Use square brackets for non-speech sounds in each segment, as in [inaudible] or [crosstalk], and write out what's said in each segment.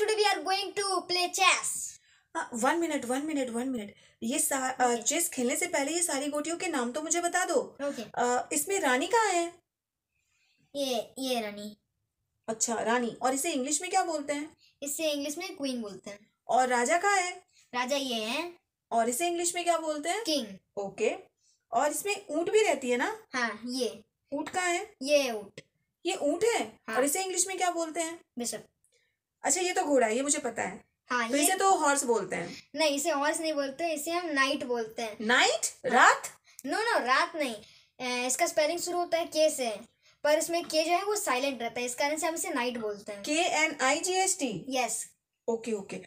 today we are going to play chess. One minute one minute one minute ये chess खेलने से पहले ये सारी गोटियों के नाम तो मुझे बता दो okay. इसमें रानी कहाँ है ये ये रानी अच्छा रानी और इसे इंग्लिश में क्या बोलते हैं इसे इंग्लिश में क्वीन बोलते हैं और राजा कहाँ है राजा ये है और इसे इंग्लिश में क्या बोलते हैं किंग ओके और इसमें ऊंट भी रहती है ना हाँ ये ऊंट कहाँ है ये ऊंट ये ऊंट है हाँ. और इसे इंग्लिश में क्या बोलते हैं बिशप अच्छा ये तो घोड़ा है ये मुझे पता है हाँ तो ये इसे तो हॉर्स बोलते हैं नहीं इसे हॉर्स नहीं बोलते इसे हम नाइट बोलते हैं नाइट हाँ। रात नो नो रात नहीं इसका स्पेलिंग शुरू होता है के से पर इसमें के जो है वो साइलेंट रहता है इस कारण से हम इसे नाइट बोलते हैं के N I G S T yes okay okay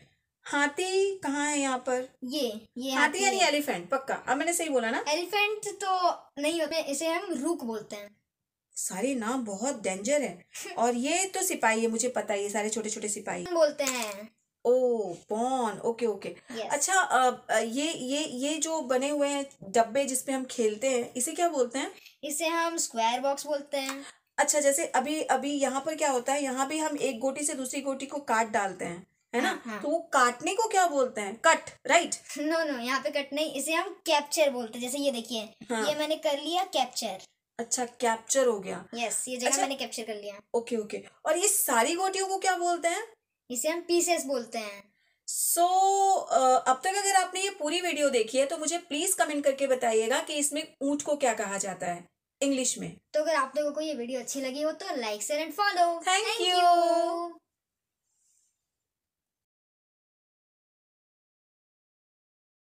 हाथी कहाँ है यहाँ पर ये ये हाथी यानी एलिफेंट पक्का अब मैंने सही बोला ना एलिफेंट तो नहीं होते इसे हम रूक बोलते हैं सारे नाम बहुत डेंजर है [laughs] और ये तो सिपाही है मुझे पता है ये सारे छोटे छोटे सिपाही बोलते हैं ओ पॉन ओके ओके अच्छा आ, ये ये ये जो बने हुए हैं डब्बे जिसपे हम खेलते हैं इसे क्या बोलते हैं इसे हम स्क्वायर बॉक्स बोलते हैं अच्छा जैसे अभी अभी यहाँ पर क्या होता है यहाँ भी हम एक गोटी से दूसरी गोटी को काट डालते हैं है ना हाँ।, हाँ। तो वो काटने को क्या बोलते हैं कट राइट नो नो यहाँ पे कट नहीं इसे हम कैप्चर बोलते हैं जैसे ये देखिए हाँ। ये मैंने कर लिया कैप्चर अच्छा कैप्चर हो गया यस yes, ये जगह अच्छा, मैंने कैप्चर कर लिया ओके ओके और ये सारी गोटियों को क्या बोलते हैं इसे हम पीसेस बोलते हैं सो so, uh, अब तक अगर आपने ये पूरी वीडियो देखी है तो मुझे प्लीज कमेंट करके बताइएगा कि इसमें ऊंट को क्या कहा जाता है इंग्लिश में तो अगर आप लोगों को ये वीडियो अच्छी लगी हो तो like share and follow thank you